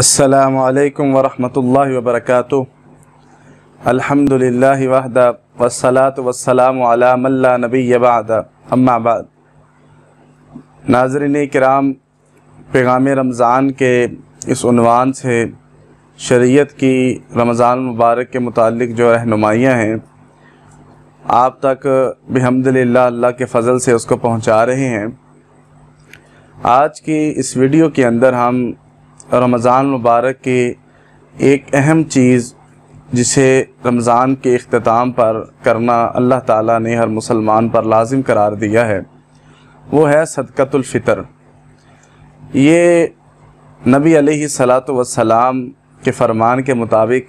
असलकम वरहमल वबरक अल्हम्दुलिल्लाह वहदा वसलात वसलाम अला नबी बाद अम्माबाद नाजरन कराम पैगाम रमज़ान के इस उनवान से शरीयत की रमज़ान मुबारक के मुतालिक जो रहनुमाइयाँ हैं आप तक बहमदिल्ला अल्लाह के फ़ज़ल से उसको पहुँचा रहे हैं आज की इस वीडियो के अंदर हम रमज़ान मुबारक की एक अहम चीज़ जिसे रमज़ान के अख्ताम पर करना अल्लाह ताला ने हर मुसलमान पर लाजिम करार दिया है वो है सदकतुल्फ़ितर ये नबी अलैहिस्सलातु वसलाम के फरमान के मुताबिक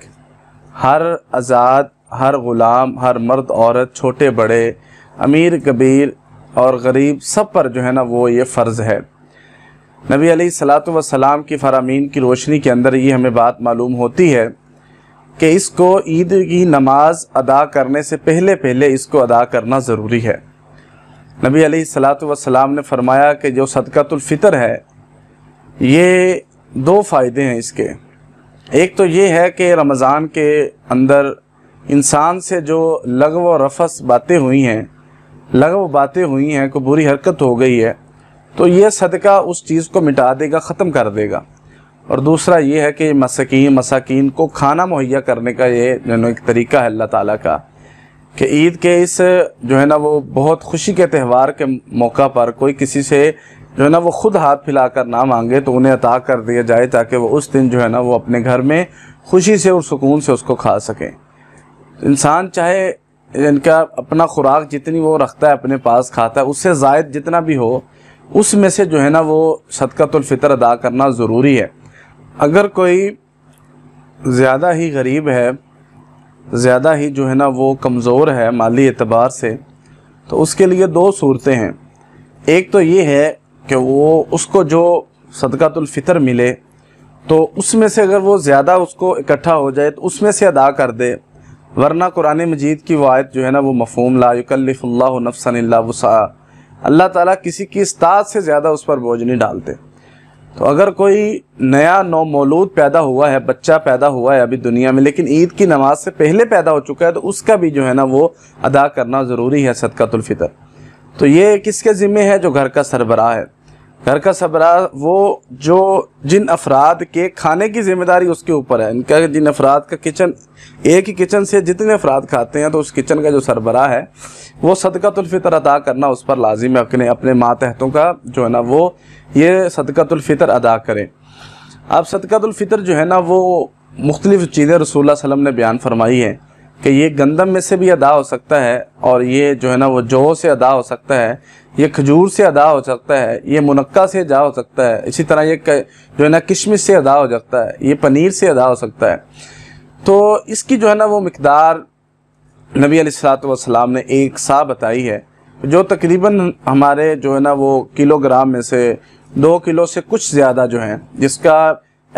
हर आज़ाद हर ग़ुलाम हर मर्द औरत छोटे बड़े अमीर कबीर और गरीब सब पर जो है ना वो ये फ़र्ज़ है नबी अली सलात की फरामीन की रोशनी के अंदर ये हमें बात मालूम होती है कि इसको ईद की नमाज अदा करने से पहले पहले इसको अदा करना ज़रूरी है नबी अली सलात ने फरमाया कि जो सदकतुल्फ़ितर है ये दो फ़ायदे हैं इसके एक तो ये है कि रमज़ान के अंदर इंसान से जो लगव रफस बातें हुई हैं लगव बातें हुई हैं कोई बुरी हरकत हो गई है तो ये सदका उस चीज़ को मिटा देगा ख़त्म कर देगा और दूसरा ये है कि मसकीन मसाकिन को खाना मुहैया करने का ये जो एक तरीका है अल्लाह ताला का कि ईद के इस जो है ना वो बहुत खुशी के त्यौहार के मौका पर कोई किसी से जो है ना वो खुद हाथ फैला कर ना मांगे तो उन्हें अता कर दिया जाए ताकि वो उस दिन जो है ना वो अपने घर में खुशी से और सुकून से उसको खा सकें इंसान चाहे इनका अपना खुराक जितनी वो रखता है अपने पास खाता है उससे जायद जितना भी हो उसमें से जो है ना वो सदकतुल्फ़ितर अदा करना ज़रूरी है अगर कोई ज़्यादा ही गरीब है ज़्यादा ही जो है ना वो कमज़ोर है माली एतबार से तो उसके लिए दो सूरतें हैं एक तो ये है कि वो उसको जो सदकातुल्फ़ितर मिले तो उसमें से अगर वो ज़्यादा उसको इकट्ठा हो जाए तो उसमें से अदा कर दे वरना कुरान मजीद की वायद जो है ना वो मफहम ला वसा अल्लाह ताला किसी की इस्ताद से ज़्यादा उस पर बोझ नहीं डालते तो अगर कोई नया नौ मौलूद पैदा हुआ है बच्चा पैदा हुआ है अभी दुनिया में लेकिन ईद की नमाज से पहले पैदा हो चुका है तो उसका भी जो है ना वो अदा करना ज़रूरी है सदकतुल्फ़ितर तो ये किसके ज़िम्मे है जो घर का सरबराह है घर का सरबराह वो जो जिन अफराद के खाने की जिम्मेदारी उसके ऊपर है इनका जिन अफराद का किचन एक ही किचन से जितने अफराद खाते हैं तो उस किचन का जो सरबराह है वो सदक़तुल्फ़ितर अदा करना उस पर लाजिम है अपने अपने मातहतों का जो है ना वो ये सदक़तुल्फ़ितर अदा करें अब सदक़तुल्फ़ितर जो है ना वो मुख्तलिफ़ चीज़ें रसूल वसम ने बयान फरमाई हैं कि ये गंदम में से भी अदा हो सकता है और ये जो है ना वो जौ से अदा हो सकता है ये खजूर से अदा हो सकता है ये मुनक्का से अदा हो सकता है इसी तरह ये जो है ना किशमिश से अदा हो सकता है ये पनीर से अदा हो सकता है तो इसकी जो है ना वो मकदार नबी सलाम ने एक सा बताई है जो तकरीबन हमारे जो है ना वो किलोग्राम में से दो किलो से कुछ ज़्यादा जो है जिसका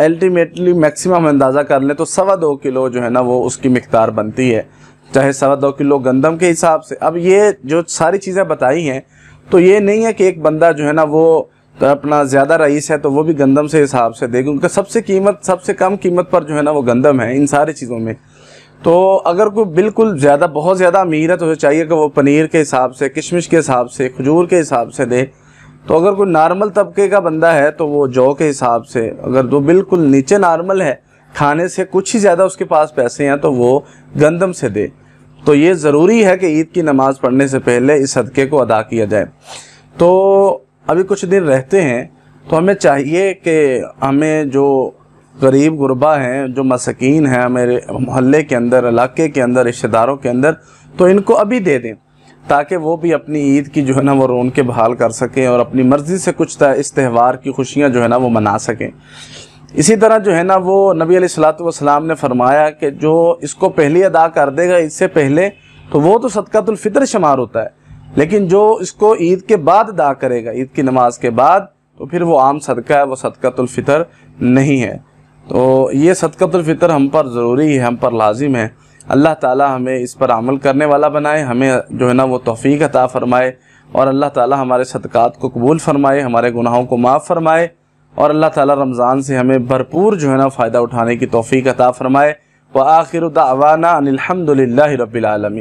अल्टीमेटली मैक्सिमम अंदाज़ा कर लें तो सवा दो किलो जो है ना वो उसकी मकदार बनती है चाहे सवा दो किलो गंदम के हिसाब से अब ये जो सारी चीज़ें बताई हैं तो ये नहीं है कि एक बंदा जो है ना वो तो अपना ज़्यादा रईस है तो वो भी गंदम से हिसाब से देगा उनका सबसे कीमत सबसे कम कीमत पर जो है ना वो गंदम है इन सारी चीज़ों में तो अगर कोई बिल्कुल ज़्यादा बहुत ज़्यादा अमीर है तो उसे चाहिए कि वो पनीर के हिसाब से किशमिश के हिसाब से खजूर के हिसाब से दे तो अगर कोई नॉर्मल तबके का बंदा है तो वो जौ के हिसाब से अगर जो बिल्कुल नीचे नॉर्मल है खाने से कुछ ही ज़्यादा उसके पास पैसे हैं तो वो गंदम से दे तो ये ज़रूरी है कि ईद की नमाज़ पढ़ने से पहले इस सदक़े को अदा किया जाए तो अभी कुछ दिन रहते हैं तो हमें चाहिए कि हमें जो गरीब गुरबा हैं जो मसकिन हैं मेरे मोहल्ले के अंदर इलाके के अंदर रिश्तेदारों के अंदर तो इनको अभी दे दें ताकि वो भी अपनी ईद की जो है ना वो रोन के बहाल कर सकें और अपनी मर्ज़ी से कुछ इस त्यौहार की खुशियाँ जो है ना वो मना सकें इसी तरह जो है ना वो नबी सलाम ने फरमाया कि जो इसको पहले अदा कर देगा इससे पहले तो वो तो सदक़तुल्फ़ितर शुमार होता है लेकिन जो इसको ईद के बाद अदा करेगा ईद की नमाज के बाद तो फिर वो आम सदका है वो सदक़तुल्फ़ितर नहीं है तो ये फितर हम पर ज़रूरी है हम पर लाजिम है अल्लाह ताला हमें इस पर अमल करने वाला बनाए हमें जो है ना वो तोफ़ी अता फ़रमाए और अल्लाह ताला हमारे सदक़ात को कबूल फ़रमाए हमारे गुनाहों को माफ़ फ़रमाए और अल्लाह ताला रमज़ान से हमें भरपूर जो है ना फ़ायदा उठाने की तोफ़ी अता फ़रमाए व आखिर दावाना अनिलहमदिल्ला रबालमी